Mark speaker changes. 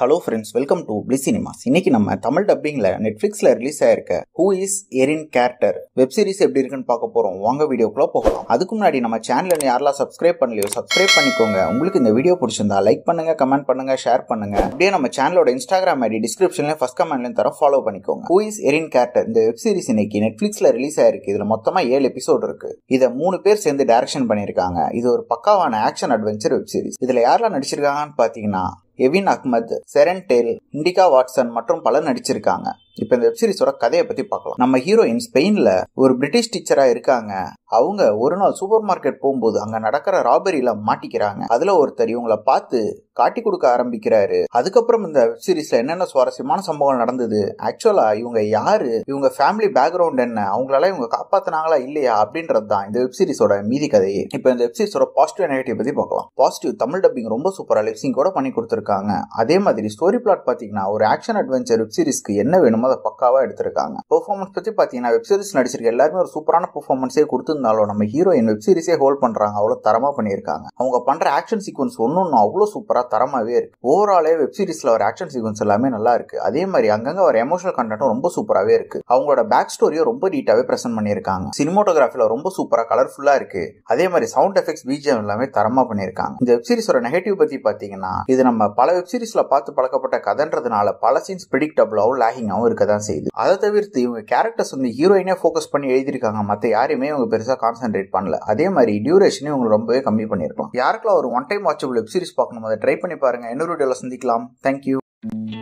Speaker 1: hello friends welcome to பிளி cinemas இன்னைக்கு நம்ம தமிழ் டப்பிங்கில் நெட்ஃப்ளிக்ஸில் ரிலீஸ் ஆயிருக்க who is Erin character web series எப்படி இருக்குன்னு பார்க்க போகிறோம் வாங்க வீடியோக்குள்ள போகலாம் அதுக்கு முன்னாடி நம்ம சேனலில் யாரெல்லாம் சப்ஸ்கிரைப் பண்ணலையோ சப்ஸ்கிரைப் பண்ணிக்கோங்க உங்களுக்கு இந்த வீடியோ பிடிச்சிருந்தா லைக் பண்ணுங்க கமெண்ட் பண்ணுங்க ஷேர் பண்ணுங்க அப்படியே நம்ம சேனலோட இன்ஸ்டாகிராம் ஐடி டிஸ்கிரிப்ஷன்லேயும் ஃபஸ்ட் கமெண்ட்லையும் தர ஃபாலோ பண்ணிக்கோங்க ஹூ இஸ் எரின் கேரக்டர் இந்த வெப் சீரிஸ் இன்னைக்கு நெட்ஃப்ளிக்ஸில் ரிலீஸ் ஆயிருக்கு இதில் மொத்தமாக ஏழு எபிசோட் இருக்கு இதை மூணு பேர் சேர்ந்து டேரக்ஷன் பண்ணியிருக்காங்க இது ஒரு பக்காவான ஆக்ஷன் அட்வென்ச்சர் வெப் சீரிஸ் இதில் யாரெல்லாம் நடிச்சிருக்காங்கன்னு பார்த்தீங்கன்னா எவின் அஹ்மத் செரன் டேல் இண்டிகா வாட்சன் மற்றும் பலர் நடிச்சிருக்காங்க இப்போ இந்த வெப்சீரிஸோட கதையை பற்றி பார்க்கலாம் நம்ம ஹீரோயின் ஸ்பெயினில் ஒரு பிரிட்டிஷ் டீச்சராக இருக்காங்க அவங்க ஒரு நாள் சூப்பர் மார்க்கெட் போகும்போது அங்க நடக்கிற ராபரியில மாட்டிக்கிறாங்க அதுல ஒருத்தர் இவங்களை பார்த்து காட்டி கொடுக்க ஆரம்பிக்கிறாரு அதுக்கப்புறம் இந்த வெப் சீரிஸ்ல என்னென்ன சுவாரஸ்யமான சம்பவங்கள் நடந்தது ஆக்சுவலா இவங்க யாரு இவங்க ஃபேமிலி பேக்ரவுண்ட் என்ன அவங்களால இவங்க காப்பாத்தினாங்களா இல்லையா அப்படின்றது தான் இந்த வெப் சீரிஸோட மீதி கதையே இப்போ இந்த வெப் சீரிஸோட பாசிட்டிவ் நெகட்டிவ் பத்தி பார்க்கலாம் பாசிட்டிவ் தமிழ் டப்பிங் ரொம்ப சூப்பரா லிப்சிங் கூட பண்ணி கொடுத்துருக்காங்க அதே மாதிரி ஸ்டோரி பிளாட் பாத்தீங்கன்னா ஒரு ஆக்ஷன் அட்வென்ச்சர் வெப் சீரிஸ்க்கு என்ன வேணுமோ அதை பக்காவா எடுத்திருக்காங்க பெர்ஃபார்மன்ஸ் பத்தி பாத்தீங்கன்னா வெப் சீரிஸ் நடிச்சிருக்க எல்லாருமே ஒரு சூப்பரான பெர்ஃபார்மன்ஸே கொடுத்து இருந்தாலும் நம்ம ஹீரோயின் வெப் சீரிஸே ஹோல்ட் பண்றாங்க அவ்வளவு தரமா பண்ணியிருக்காங்க அவங்க பண்ற ஆக்ஷன் சீக்வன்ஸ் ஒன்றும் அவ்வளோ சூப்பரா தரமாவே இருக்கு ஓவராலே வெப் சீரிஸ்ல வர ஆக்ஷன் சீக்வன்ஸ் எல்லாமே நல்லா இருக்கு அதே மாதிரி அங்கங்க வர எமோஷனல் கண்டென்ட் ரொம்ப சூப்பராகவே இருக்கு அவங்களோட பேக் ஸ்டோரியும் ரொம்ப நீட்டாவே பிரசென்ட் பண்ணியிருக்காங்க சினிமோட்டோகிராஃபில ரொம்ப சூப்பரா கலர்ஃபுல்லா இருக்கு அதே மாதிரி சவுண்ட் எஃபெக்ட்ஸ் பிஜிஎம் எல்லாமே தரமா பண்ணியிருக்காங்க இந்த வெப் சீரிஸோட நெகட்டிவ் பத்தி பாத்தீங்கன்னா இது நம்ம பல வெப் சீரிஸ்ல பார்த்து பழக்கப்பட்ட கதைன்றதுனால பல சீன்ஸ் பிரிடிக்டபிளாவும் லேகிங்காவும் இருக்க தான் செய்யுது அதை தவிர்த்து இவங்க கேரக்டர்ஸ் வந்து ஹீரோயினே ஃபோக்கஸ் பண்ணி எழுதியிருக்காங்க மற்ற யாரையுமே இவங்க பெருசா பெருசாக கான்சென்ட்ரேட் பண்ணல அதே மாதிரி டியூரேஷனே உங்களுக்கு ரொம்பவே கம்மி பண்ணியிருக்கலாம் யாருக்கெல்லாம் ஒரு one time watchable web series பார்க்கணும் அதை ட்ரை பண்ணி பாருங்கள் இன்னொரு வீடியோவில் சந்திக்கலாம் தேங்க்யூ